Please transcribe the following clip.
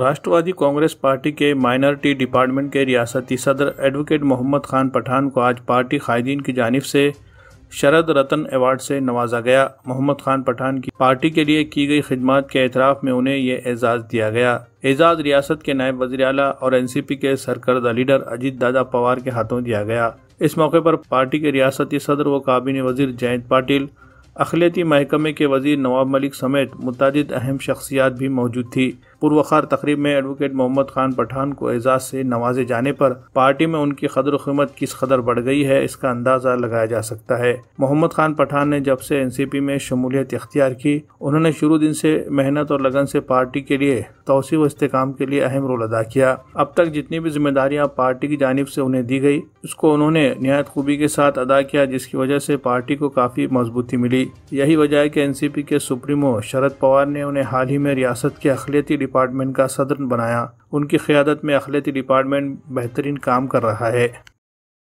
राष्ट्रवादी Congress Party के minority department के रियासती सदर एडवोकेट मोहम्मद खान पठान को आज पार्टी कायदीन की जानब से शरद रतन अवार्ड से नवाजा गया मोहम्मद खान पठान की पार्टी के लिए की गई खिदमत के एतराफ़ में उन्हें यह एजाज़ दिया गया एजाज़ रियासत के नायब वजी अला और एन सी पी के सरकर्दा लीडर अजीत दादा पवार के हाथों दिया गया इस मौके पर पार्टी के रियासती सदर व काबिन वजीर जयंत पाटिल अखिलती महकमे के वजीर नवाब मलिक समेत मुतद अहम शख्सियात भी मौजूद थी पुरवखार तकरीब में एडवोकेट मोहम्मद खान पठान को एजाज से नवाजे जाने पर पार्टी में उनकी कदर कीमत किस कदर बढ़ गई है इसका अंदाजा लगाया जा सकता है मोहम्मद खान पठान ने जब से एनसीपी में शमूलियत इख्तियार की उन्होंने शुरू दिन से मेहनत और लगन से पार्टी के लिए तोसी व इसकाम के लिए अहम रोल अदा किया अब तक जितनी भी जिम्मेदारियां पार्टी की जानब से उन्हें दी गई उसको उन्होंने नहायत खूबी के साथ अदा किया जिसकी वजह से पार्टी को काफ़ी मजबूती मिली यही वजह है कि एनसीपी के सुप्रीमो शरद पवार ने उन्हें हाल ही में रियासत के अखिलती डिपार्टमेंट का सदर बनाया उनकी क़्यादत में अखिलती डिपार्टमेंट बेहतरीन काम कर रहा है